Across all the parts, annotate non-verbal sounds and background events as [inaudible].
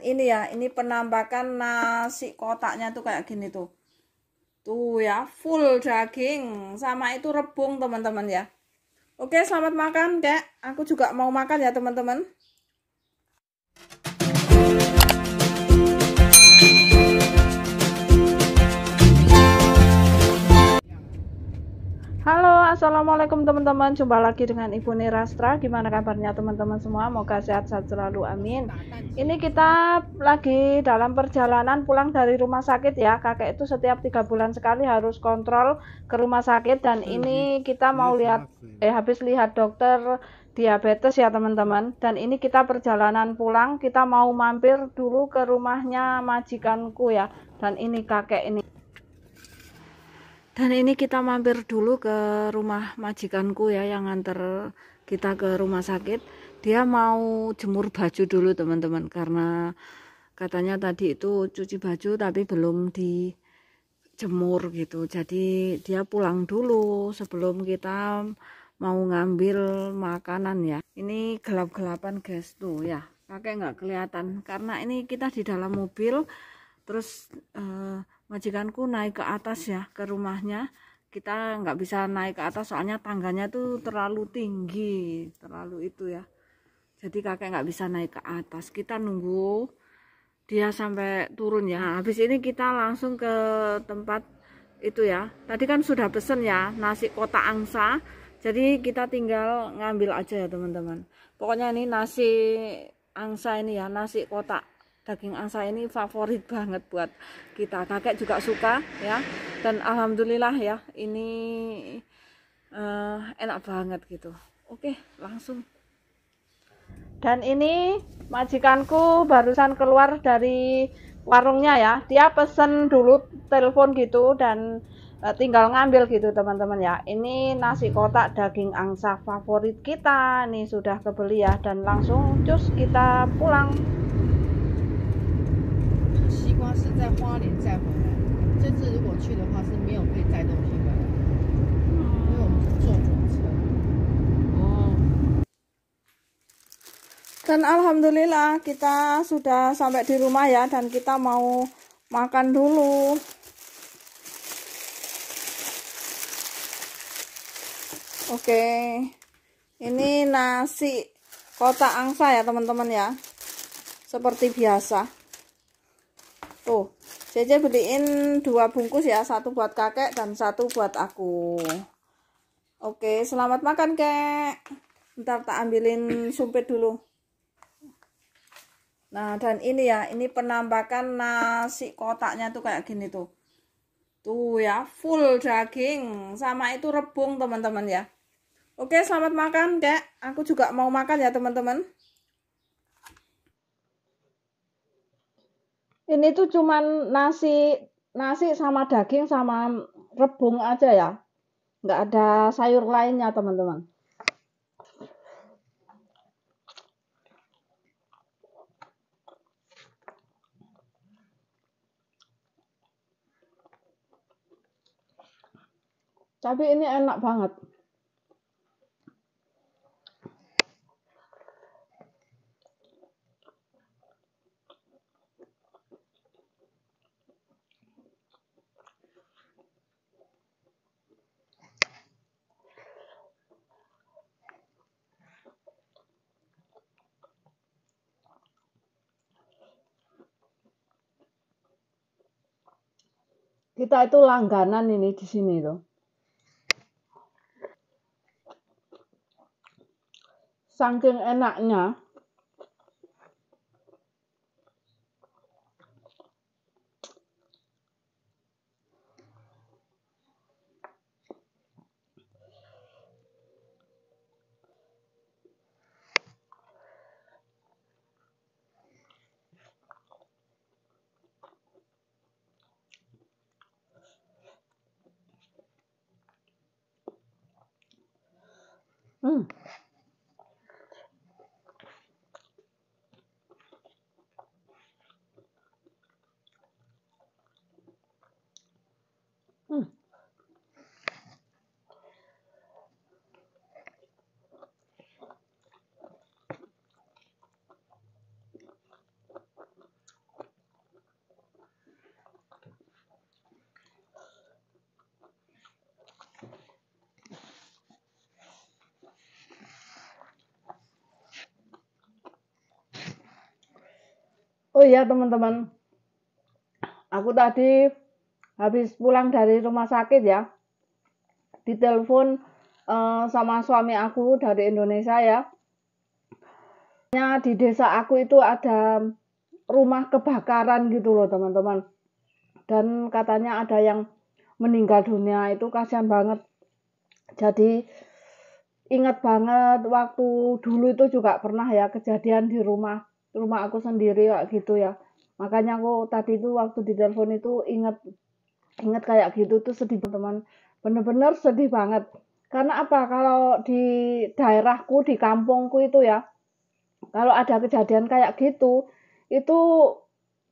ini ya ini penampakan nasi kotaknya tuh kayak gini tuh tuh ya full daging sama itu rebung teman-teman ya oke selamat makan kek aku juga mau makan ya teman-teman Halo, Assalamualaikum teman-teman. Jumpa lagi dengan Ibu Nirastra. Gimana kabarnya teman-teman semua? Moga sehat-sehat selalu. Amin. Ini kita lagi dalam perjalanan pulang dari rumah sakit ya. Kakek itu setiap tiga bulan sekali harus kontrol ke rumah sakit dan ini kita mau lihat eh habis lihat dokter diabetes ya teman-teman. Dan ini kita perjalanan pulang, kita mau mampir dulu ke rumahnya majikanku ya. Dan ini kakek ini dan ini kita mampir dulu ke rumah majikanku ya yang nganter kita ke rumah sakit dia mau jemur baju dulu teman-teman karena katanya tadi itu cuci baju tapi belum dijemur gitu jadi dia pulang dulu sebelum kita mau ngambil makanan ya ini gelap-gelapan guys tuh ya pakai nggak kelihatan karena ini kita di dalam mobil terus eh, majikanku naik ke atas ya ke rumahnya kita nggak bisa naik ke atas soalnya tangganya tuh terlalu tinggi terlalu itu ya jadi kakek nggak bisa naik ke atas kita nunggu dia sampai turun ya habis ini kita langsung ke tempat itu ya tadi kan sudah pesen ya nasi kota angsa jadi kita tinggal ngambil aja ya teman-teman pokoknya ini nasi angsa ini ya nasi kotak daging angsa ini favorit banget buat kita kakek juga suka ya dan alhamdulillah ya ini uh, enak banget gitu oke langsung dan ini majikanku barusan keluar dari warungnya ya dia pesen dulu telepon gitu dan eh, tinggal ngambil gitu teman-teman ya ini nasi kotak daging angsa favorit kita nih sudah kebeli ya dan langsung cus kita pulang 瓜是在花莲载回来，这次如果去的话是没有可以载东西回来，因为我们是坐火车。Oh. alhamdulillah kita sudah sampai di rumah ya dan kita mau makan dulu. Oke. Okay. Ini nasi kota angsa ya teman-teman ya. Seperti biasa tuh JJ beliin dua bungkus ya satu buat kakek dan satu buat aku oke selamat makan kek ntar tak ambilin sumpit dulu nah dan ini ya ini penampakan nasi kotaknya tuh kayak gini tuh tuh ya full daging sama itu rebung teman-teman ya oke selamat makan kek aku juga mau makan ya teman-teman Ini tuh cuman nasi nasi sama daging sama rebung aja ya. Nggak ada sayur lainnya, teman-teman. Tapi ini enak banget. Kita itu langganan ini di sini loh. Saking enaknya Oh iya teman-teman, aku tadi habis pulang dari rumah sakit ya, ditelepon uh, sama suami aku dari Indonesia ya. Di desa aku itu ada rumah kebakaran gitu loh teman-teman. Dan katanya ada yang meninggal dunia itu kasihan banget. Jadi ingat banget waktu dulu itu juga pernah ya kejadian di rumah rumah aku sendiri kayak gitu ya makanya aku tadi itu waktu di telepon itu inget inget kayak gitu tuh sedih teman teman bener-bener sedih banget karena apa kalau di daerahku di kampungku itu ya kalau ada kejadian kayak gitu itu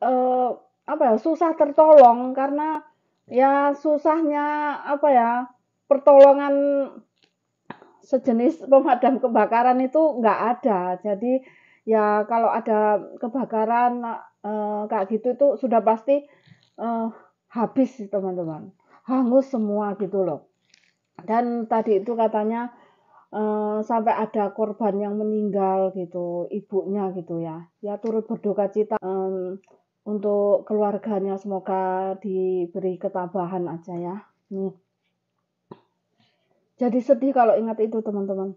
eh, apa ya susah tertolong karena ya susahnya apa ya pertolongan sejenis pemadam kebakaran itu nggak ada jadi ya kalau ada kebakaran eh, kayak gitu itu sudah pasti eh, habis teman-teman hangus semua gitu loh dan tadi itu katanya eh, sampai ada korban yang meninggal gitu ibunya gitu ya ya turut berduka cita eh, untuk keluarganya semoga diberi ketabahan aja ya nih jadi sedih kalau ingat itu teman-teman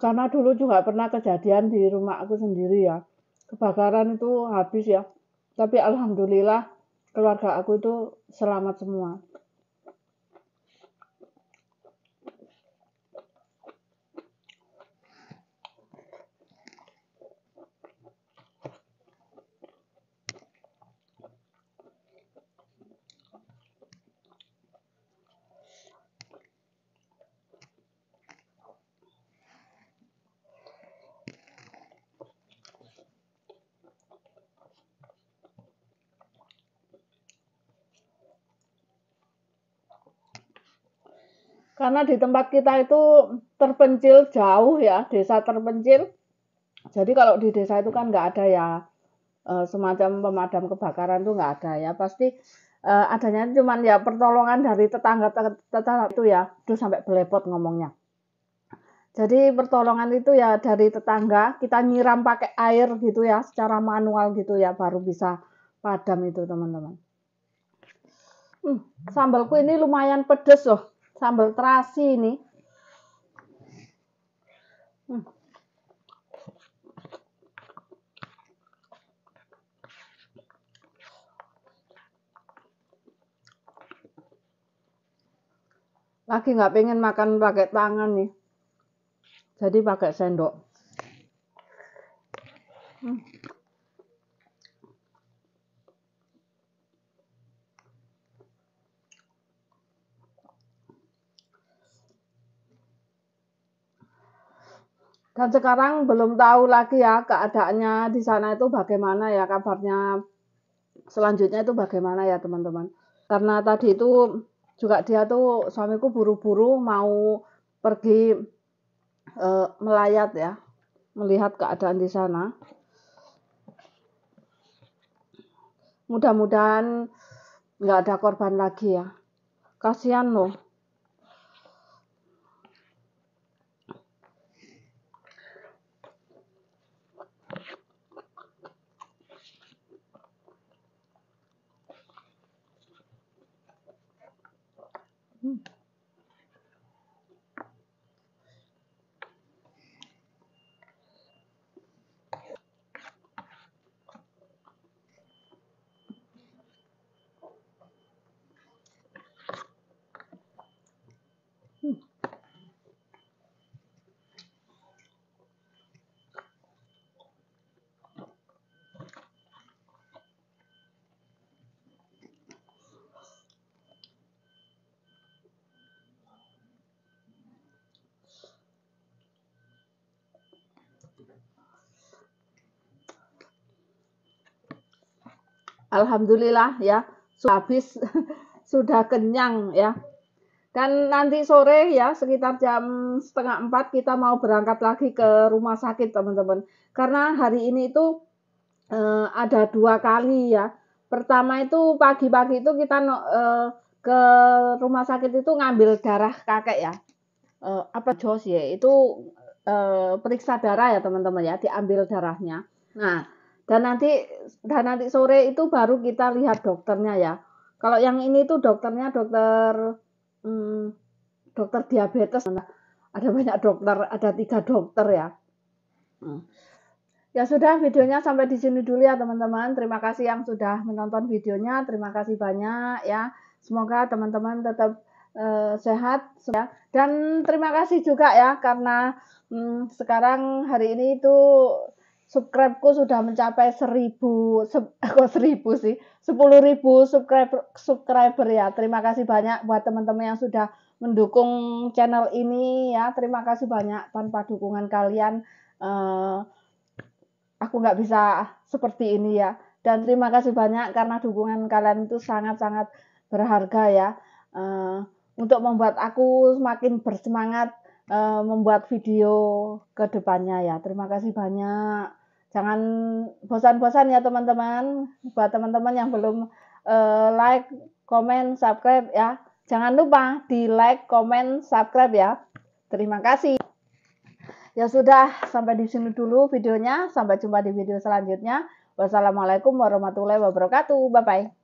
karena dulu juga pernah kejadian di rumah aku sendiri ya kebakaran itu habis ya tapi alhamdulillah keluarga aku itu selamat semua karena di tempat kita itu terpencil jauh ya desa terpencil jadi kalau di desa itu kan nggak ada ya eh, semacam pemadam kebakaran tuh nggak ada ya pasti eh, adanya cuman ya pertolongan dari tetangga tetangga itu ya tuh sampai belepot ngomongnya jadi pertolongan itu ya dari tetangga kita nyiram pakai air gitu ya secara manual gitu ya baru bisa padam itu teman-teman hmm, sambalku ini lumayan pedes loh sambal terasi ini. Hmm. Lagi nggak pengen makan pakai tangan nih. Jadi pakai sendok. Dan sekarang belum tahu lagi ya keadaannya di sana itu bagaimana ya kabarnya selanjutnya itu bagaimana ya teman-teman. Karena tadi itu juga dia tuh suamiku buru-buru mau pergi e, melayat ya, melihat keadaan di sana. Mudah-mudahan nggak ada korban lagi ya. Kasihan loh. Hmm. alhamdulillah ya sudah habis [laughs] sudah kenyang ya. Dan nanti sore ya sekitar jam setengah empat kita mau berangkat lagi ke rumah sakit teman-teman. Karena hari ini itu eh, ada dua kali ya. Pertama itu pagi-pagi itu kita eh, ke rumah sakit itu ngambil darah kakek ya. Eh, apa jos ya itu eh, periksa darah ya teman-teman ya diambil darahnya. Nah dan nanti dan nanti sore itu baru kita lihat dokternya ya. Kalau yang ini tuh dokternya dokter hmm, dokter diabetes. Nah, ada banyak dokter, ada tiga dokter ya. Hmm. Ya sudah videonya sampai di sini dulu ya teman-teman. Terima kasih yang sudah menonton videonya. Terima kasih banyak ya. Semoga teman-teman tetap uh, sehat ya. Dan terima kasih juga ya karena hmm, sekarang hari ini itu subscribeku sudah mencapai seribu se [laughs] kok seribu sih sepuluh ribu subscriber subscriber ya terima kasih banyak buat teman-teman yang sudah mendukung channel ini ya terima kasih banyak tanpa dukungan kalian uh, aku nggak bisa seperti ini ya dan terima kasih banyak karena dukungan kalian itu sangat-sangat berharga ya uh, untuk membuat aku semakin bersemangat uh, membuat video ke depannya ya terima kasih banyak jangan bosan-bosan ya teman-teman buat teman-teman yang belum uh, like comment subscribe ya jangan lupa di like comment subscribe ya terima kasih ya sudah sampai di sini dulu videonya sampai jumpa di video selanjutnya wassalamualaikum warahmatullahi wabarakatuh bye bye